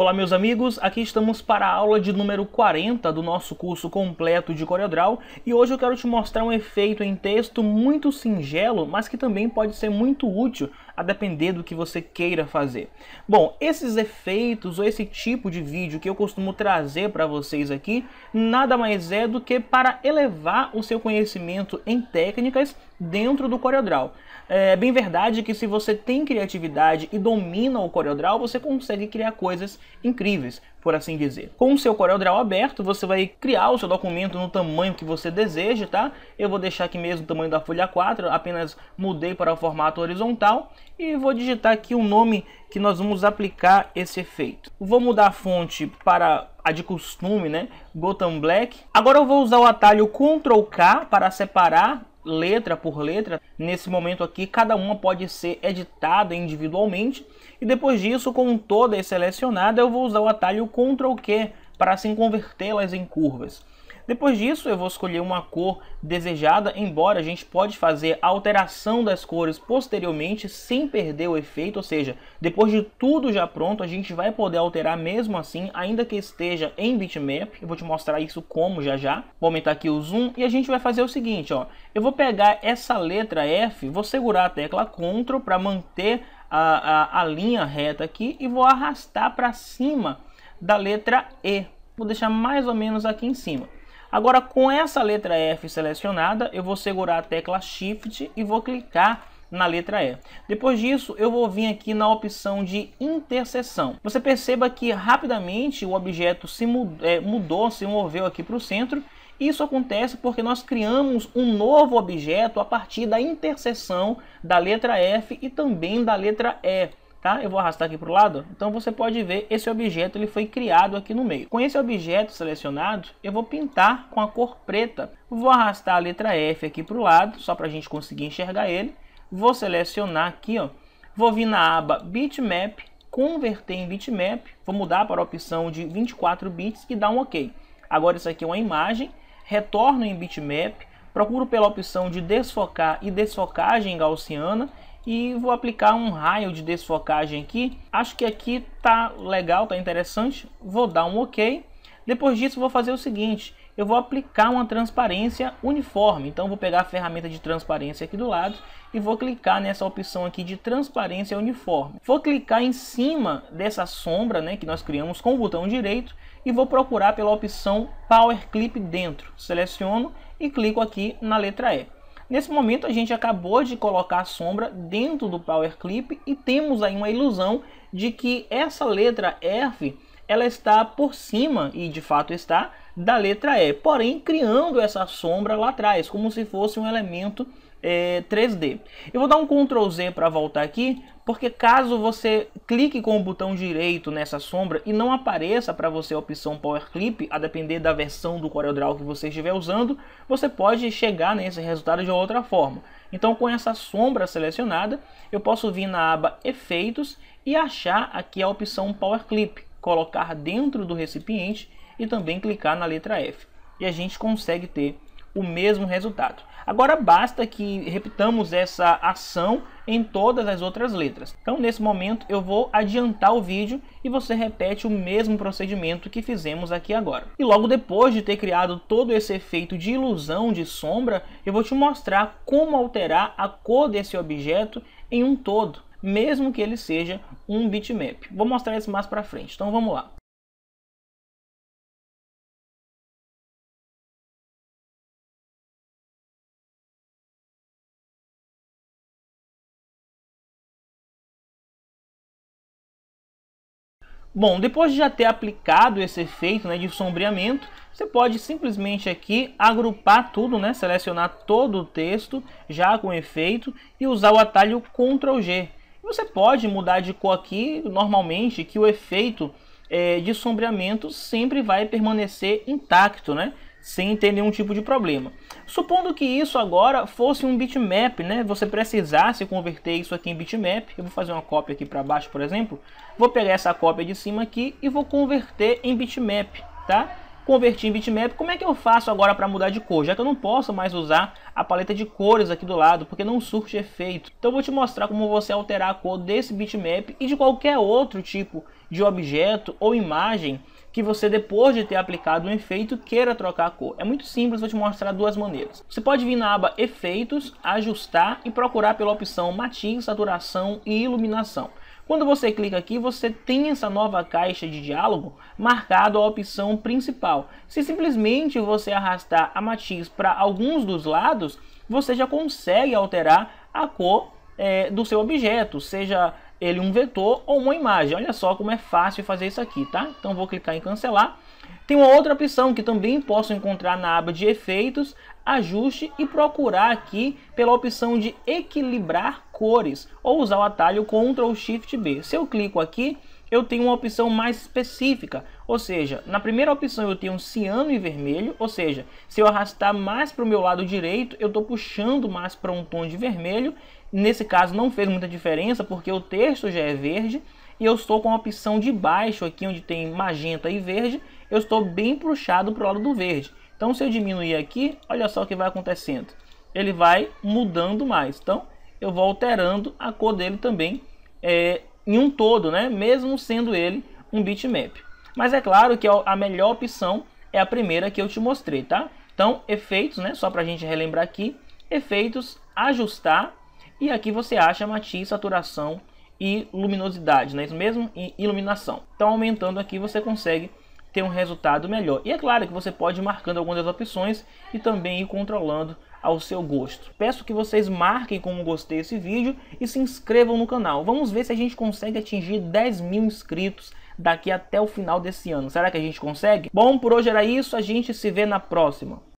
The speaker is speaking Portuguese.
Olá meus amigos, aqui estamos para a aula de número 40 do nosso curso completo de CorelDRAW e hoje eu quero te mostrar um efeito em texto muito singelo, mas que também pode ser muito útil a depender do que você queira fazer. Bom, esses efeitos ou esse tipo de vídeo que eu costumo trazer para vocês aqui, nada mais é do que para elevar o seu conhecimento em técnicas dentro do CorelDRAW. É bem verdade que se você tem criatividade e domina o CorelDRAW, você consegue criar coisas incríveis, por assim dizer. Com o seu CorelDRAW aberto, você vai criar o seu documento no tamanho que você deseja, tá? Eu vou deixar aqui mesmo o tamanho da folha 4, apenas mudei para o formato horizontal e vou digitar aqui o nome que nós vamos aplicar esse efeito. Vou mudar a fonte para a de costume, né? Gotham Black. Agora eu vou usar o atalho Ctrl K para separar letra por letra. Nesse momento aqui, cada uma pode ser editada individualmente. E depois disso, com todas selecionadas, eu vou usar o atalho Ctrl Q para assim convertê-las em curvas. Depois disso, eu vou escolher uma cor desejada, embora a gente pode fazer a alteração das cores posteriormente sem perder o efeito, ou seja, depois de tudo já pronto, a gente vai poder alterar mesmo assim, ainda que esteja em bitmap. Eu vou te mostrar isso como já já. Vou aumentar aqui o zoom e a gente vai fazer o seguinte, ó. Eu vou pegar essa letra F, vou segurar a tecla CTRL para manter a, a, a linha reta aqui e vou arrastar para cima da letra E. Vou deixar mais ou menos aqui em cima. Agora com essa letra F selecionada, eu vou segurar a tecla Shift e vou clicar na letra E. Depois disso, eu vou vir aqui na opção de interseção. Você perceba que rapidamente o objeto se mudou, é, mudou se moveu aqui para o centro. Isso acontece porque nós criamos um novo objeto a partir da interseção da letra F e também da letra E tá? Eu vou arrastar aqui para o lado. Então você pode ver, esse objeto ele foi criado aqui no meio. Com esse objeto selecionado, eu vou pintar com a cor preta. Vou arrastar a letra F aqui para o lado, só para a gente conseguir enxergar ele. Vou selecionar aqui, ó. Vou vir na aba Bitmap, converter em Bitmap. Vou mudar para a opção de 24 bits e dar um OK. Agora isso aqui é uma imagem. Retorno em Bitmap. Procuro pela opção de desfocar e desfocagem gaussiana e vou aplicar um raio de desfocagem aqui. Acho que aqui tá legal, tá interessante. Vou dar um OK. Depois disso vou fazer o seguinte, eu vou aplicar uma transparência uniforme. Então vou pegar a ferramenta de transparência aqui do lado e vou clicar nessa opção aqui de transparência uniforme. Vou clicar em cima dessa sombra né, que nós criamos com o botão direito e vou procurar pela opção Power Clip dentro. Seleciono e clico aqui na letra E. Nesse momento a gente acabou de colocar a sombra dentro do Power Clip e temos aí uma ilusão de que essa letra F ela está por cima, e de fato está, da letra E, porém criando essa sombra lá atrás, como se fosse um elemento é, 3D. Eu vou dar um Ctrl Z para voltar aqui, porque caso você clique com o botão direito nessa sombra e não apareça para você a opção Power Clip, a depender da versão do CorelDRAW que você estiver usando, você pode chegar nesse resultado de outra forma. Então com essa sombra selecionada, eu posso vir na aba Efeitos e achar aqui a opção Power Clip, colocar dentro do recipiente e também clicar na letra F. E a gente consegue ter o mesmo resultado. Agora basta que repitamos essa ação em todas as outras letras. Então nesse momento eu vou adiantar o vídeo e você repete o mesmo procedimento que fizemos aqui agora. E logo depois de ter criado todo esse efeito de ilusão de sombra, eu vou te mostrar como alterar a cor desse objeto em um todo mesmo que ele seja um bitmap. Vou mostrar isso mais para frente. Então vamos lá. Bom, depois de já ter aplicado esse efeito né, de sombreamento, você pode simplesmente aqui agrupar tudo, né, selecionar todo o texto já com efeito e usar o atalho Ctrl G. Você pode mudar de cor aqui, normalmente, que o efeito é, de sombreamento sempre vai permanecer intacto, né? sem ter nenhum tipo de problema. Supondo que isso agora fosse um bitmap, né? Você precisasse converter isso aqui em bitmap. Eu vou fazer uma cópia aqui para baixo, por exemplo. Vou pegar essa cópia de cima aqui e vou converter em bitmap, tá? Converti em bitmap. Como é que eu faço agora para mudar de cor? Já que eu não posso mais usar a paleta de cores aqui do lado, porque não surte efeito. Então eu vou te mostrar como você alterar a cor desse bitmap e de qualquer outro tipo de objeto ou imagem que você depois de ter aplicado um efeito queira trocar a cor. É muito simples, vou te mostrar duas maneiras. Você pode vir na aba efeitos, ajustar e procurar pela opção matiz, saturação e iluminação. Quando você clica aqui, você tem essa nova caixa de diálogo marcado a opção principal. Se simplesmente você arrastar a matiz para alguns dos lados, você já consegue alterar a cor é, do seu objeto, seja ele um vetor ou uma imagem. Olha só como é fácil fazer isso aqui, tá? Então vou clicar em cancelar. Tem uma outra opção que também posso encontrar na aba de efeitos, ajuste e procurar aqui pela opção de equilibrar cores ou usar o atalho Ctrl Shift B. Se eu clico aqui, eu tenho uma opção mais específica, ou seja, na primeira opção eu tenho ciano e vermelho, ou seja, se eu arrastar mais para o meu lado direito, eu estou puxando mais para um tom de vermelho, Nesse caso não fez muita diferença porque o texto já é verde e eu estou com a opção de baixo aqui onde tem magenta e verde, eu estou bem puxado para o lado do verde. Então se eu diminuir aqui, olha só o que vai acontecendo. Ele vai mudando mais, então eu vou alterando a cor dele também é, em um todo, né? mesmo sendo ele um bitmap. Mas é claro que a melhor opção é a primeira que eu te mostrei, tá? Então, efeitos, né? só para a gente relembrar aqui, efeitos, ajustar, e aqui você acha matiz, saturação e luminosidade, não é isso mesmo? E iluminação. Então aumentando aqui você consegue ter um resultado melhor. E é claro que você pode ir marcando algumas das opções e também ir controlando ao seu gosto. Peço que vocês marquem como gostei esse vídeo e se inscrevam no canal. Vamos ver se a gente consegue atingir 10 mil inscritos daqui até o final desse ano. Será que a gente consegue? Bom, por hoje era isso. A gente se vê na próxima.